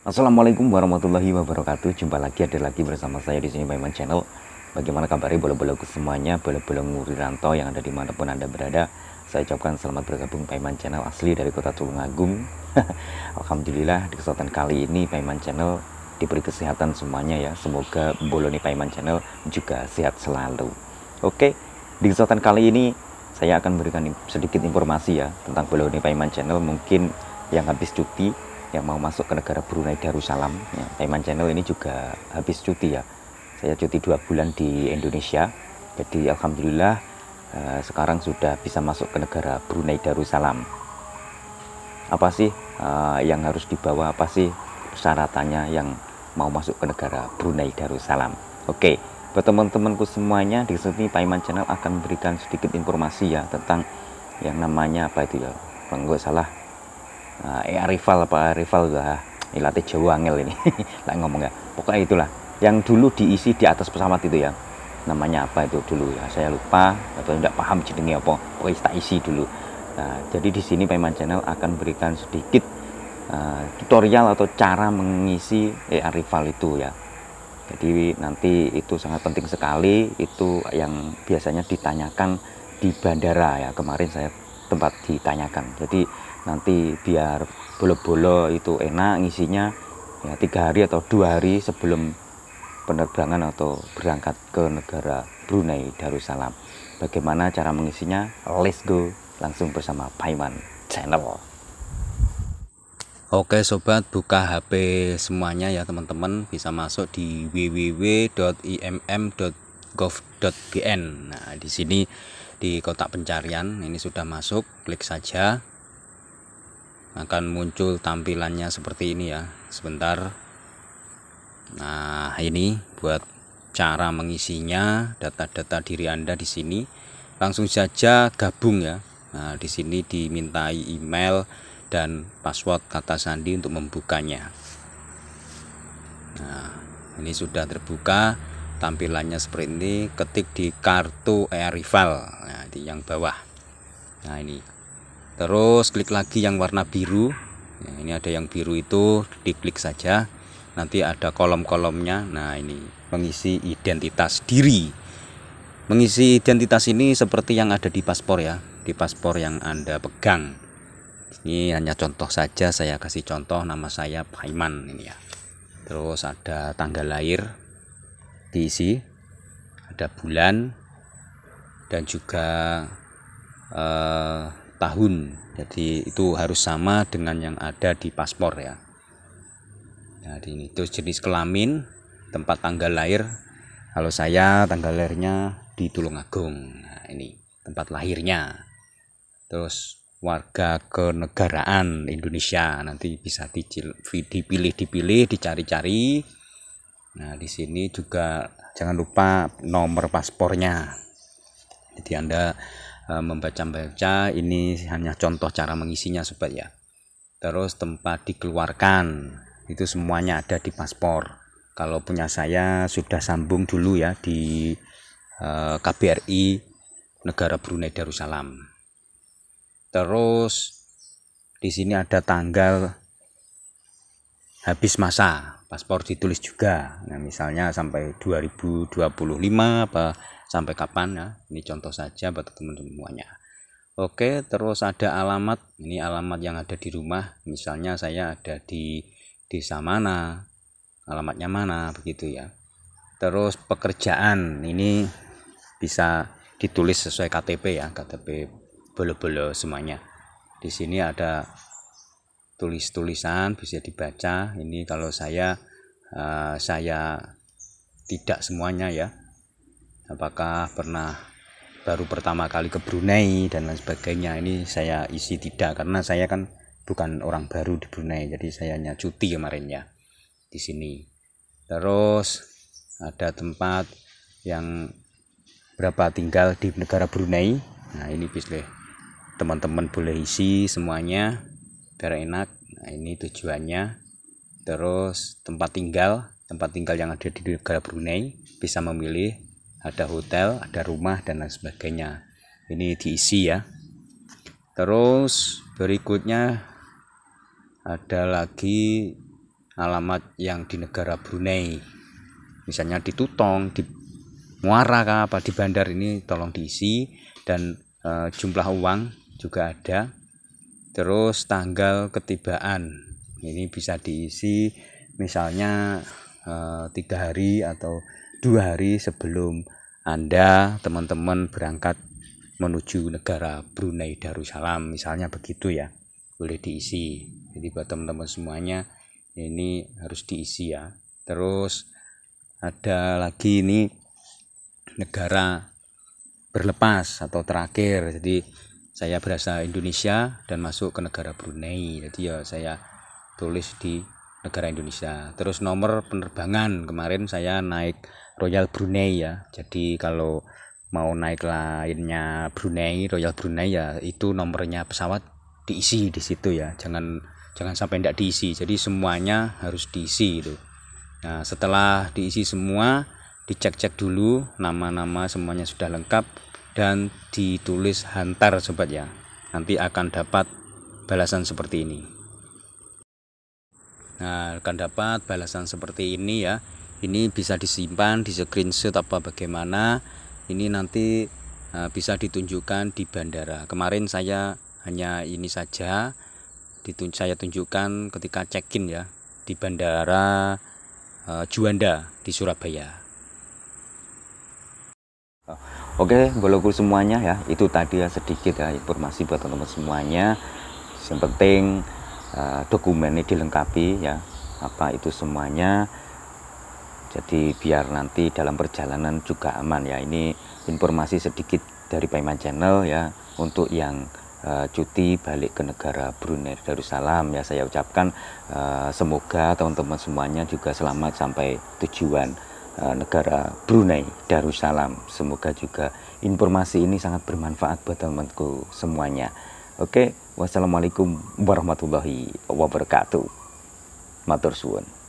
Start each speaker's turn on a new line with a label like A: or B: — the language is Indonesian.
A: Assalamualaikum warahmatullahi wabarakatuh. Jumpa lagi ada lagi bersama saya di sini Baiman Channel. Bagaimana kabari bola-bolaku semuanya, bola-bola nguri rantau yang ada di pun anda berada. Saya ucapkan selamat bergabung Paiman Channel asli dari kota Tulungagung. Alhamdulillah di kesempatan kali ini Paiman Channel diberi kesehatan semuanya ya. Semoga Boloni Paiman Channel juga sehat selalu. Oke, di kesempatan kali ini saya akan memberikan sedikit informasi ya tentang Boloni Paiman Channel mungkin yang habis cuti yang mau masuk ke negara Brunei Darussalam ya, Taiman Channel ini juga habis cuti ya saya cuti dua bulan di Indonesia jadi Alhamdulillah eh, sekarang sudah bisa masuk ke negara Brunei Darussalam apa sih eh, yang harus dibawa apa sih persyaratannya yang mau masuk ke negara Brunei Darussalam oke buat teman-temanku semuanya di sini Taiman Channel akan memberikan sedikit informasi ya tentang yang namanya apa itu ya kalau salah uh, rival apa rival lah Ilatih jauh angel ini lah ngomong ya pokoknya itulah yang dulu diisi di atas pesawat itu ya namanya apa itu dulu ya saya lupa atau tidak paham jenisnya apa pokoknya tak isi dulu nah, jadi di sini Payman Channel akan berikan sedikit uh, tutorial atau cara mengisi ER rival itu ya jadi nanti itu sangat penting sekali itu yang biasanya ditanyakan di bandara ya kemarin saya tempat ditanyakan jadi nanti biar bolo-bolo itu enak ngisinya ya tiga hari atau dua hari sebelum penerbangan atau berangkat ke negara Brunei Darussalam bagaimana cara mengisinya let's go langsung bersama Paiman Channel Oke sobat buka HP semuanya ya teman-teman bisa masuk di www.imm.gov.bn. Nah, di sini di kotak pencarian ini sudah masuk klik saja akan muncul tampilannya seperti ini ya sebentar nah ini buat cara mengisinya data-data diri anda di sini langsung saja gabung ya nah di sini dimintai email dan password kata sandi untuk membukanya nah ini sudah terbuka tampilannya seperti ini ketik di kartu e-rival nanti yang bawah nah ini terus klik lagi yang warna biru nah, ini ada yang biru itu diklik saja nanti ada kolom-kolomnya nah ini mengisi identitas diri mengisi identitas ini seperti yang ada di paspor ya di paspor yang anda pegang ini hanya contoh saja saya kasih contoh nama saya Paiman ini ya terus ada tanggal lahir diisi ada bulan dan juga eh, tahun jadi itu harus sama dengan yang ada di paspor ya jadi nah, ini terus jenis kelamin tempat tanggal lahir kalau saya tanggal lahirnya di Tulungagung nah, ini tempat lahirnya terus warga kenegaraan Indonesia nanti bisa dipilih dipilih dicari-cari nah di sini juga jangan lupa nomor paspornya jadi Anda e, membaca-baca ini hanya contoh cara mengisinya sobat ya. Terus tempat dikeluarkan itu semuanya ada di paspor. Kalau punya saya sudah sambung dulu ya di e, KBRI negara Brunei Darussalam. Terus di sini ada tanggal habis masa paspor ditulis juga nah misalnya sampai 2025 apa sampai kapan ya ini contoh saja buat teman teman semuanya oke terus ada alamat ini alamat yang ada di rumah misalnya saya ada di desa mana alamatnya mana begitu ya terus pekerjaan ini bisa ditulis sesuai KTP ya KTP bolo-bolo semuanya di sini ada tulis-tulisan bisa dibaca ini kalau saya uh, saya tidak semuanya ya apakah pernah baru pertama kali ke Brunei dan lain sebagainya ini saya isi tidak karena saya kan bukan orang baru di Brunei jadi saya hanya cuti kemarin ya di sini terus ada tempat yang berapa tinggal di negara Brunei nah ini bisa teman-teman boleh isi semuanya biar enak nah, ini tujuannya terus tempat tinggal tempat tinggal yang ada di negara Brunei bisa memilih ada hotel ada rumah dan lain sebagainya ini diisi ya terus berikutnya ada lagi alamat yang di negara Brunei misalnya di Tutong di Muara kah, apa di bandar ini tolong diisi dan e, jumlah uang juga ada terus tanggal ketibaan ini bisa diisi misalnya eh, tiga hari atau dua hari sebelum anda teman-teman berangkat menuju negara Brunei Darussalam misalnya begitu ya boleh diisi jadi buat teman-teman semuanya ini harus diisi ya terus ada lagi ini negara berlepas atau terakhir jadi saya berasal Indonesia dan masuk ke negara Brunei jadi ya saya tulis di negara Indonesia terus nomor penerbangan kemarin saya naik Royal Brunei ya jadi kalau mau naik lainnya Brunei Royal Brunei ya itu nomornya pesawat diisi di situ ya jangan jangan sampai tidak diisi jadi semuanya harus diisi itu nah setelah diisi semua dicek-cek dulu nama-nama semuanya sudah lengkap dan ditulis hantar sobat ya nanti akan dapat balasan seperti ini nah akan dapat balasan seperti ini ya ini bisa disimpan di screenshot apa bagaimana ini nanti eh, bisa ditunjukkan di bandara kemarin saya hanya ini saja ditun saya tunjukkan ketika check-in ya di bandara eh, Juanda di Surabaya Oke, bolehku semuanya ya, itu tadi ya sedikit ya informasi buat teman-teman semuanya. Yang penting uh, dokumen ini dilengkapi ya, apa itu semuanya. Jadi biar nanti dalam perjalanan juga aman ya. Ini informasi sedikit dari Payman Channel ya untuk yang uh, cuti balik ke negara Brunei Darussalam ya saya ucapkan uh, semoga teman-teman semuanya juga selamat sampai tujuan. Eh, negara Brunei Darussalam. Semoga juga informasi ini sangat bermanfaat buat temanku semuanya. Oke, wassalamualaikum warahmatullahi wabarakatuh. Matur suwun.